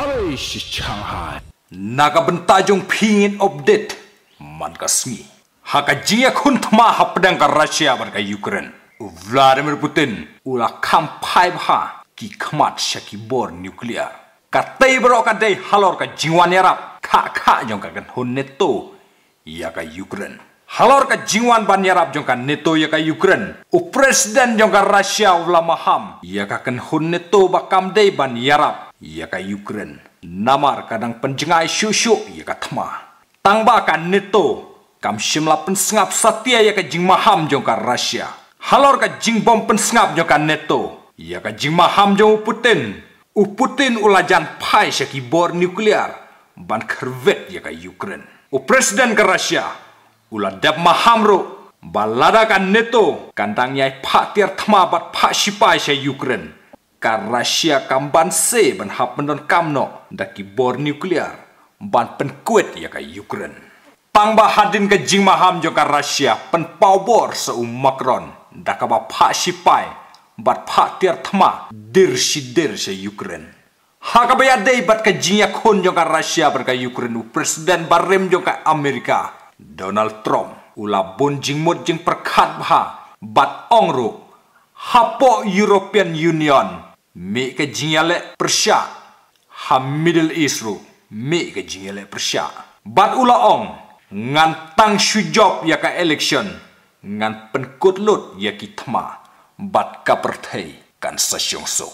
Arish Shanghai. Naga bentajung pingin update. Man kasmi. Haka jia kun tma hapdang ka Russia ka Ukraine. Vladimir Putin ula kampai ha ki siya ki bor nuklear Katay bro day halor ka jingwa yarap. Ka ka jong ka hon neto. Ya ka Ukraine. Halor ka jingwan ban yarap jong ka neto ya ka Ukraine. U presiden jong ka Russia ula maham. Ya ka hun neto bakam day ban yarap yaka Ukraine. Namar kadang penjengai syusyu yaka tema. Tambahkan neto kam shimla pensengap satia yaka jing maham jongka Rusia. Halor ka jing bom pensengap jongka neto. Yaka jing maham jong Putin. U Putin ulajan pai syaki bor nuklear ban kervet yaka Ukraine. U presiden ka Rusia uladap mahamro balada kan neto kandangnya patiar tema bat pak sipai syai Ukraine. Kar Rusia kam ban se ban hap mendon kamno daki bor nuklear ban penkuet ya ka Ukraine. Pangba hadin ke jing maham jo ka Russia pen pau bor seum Macron ka ba pa sipai bat pha tiar thma dir si dir se Ukraine. Haka baya dei bat ka jing ya khon jo ka Russia ber ka Ukraine u presiden barem jo ka Amerika Donald Trump ula bon jing mot jing perkat bha bat ongruk hapo European Union mi ke jingale persia ha middle east ru mi ke jingale persia bat ula ong ngan tang shu ya ka election ngan penkut lut ya ki thma bat ka perthei kan sa syong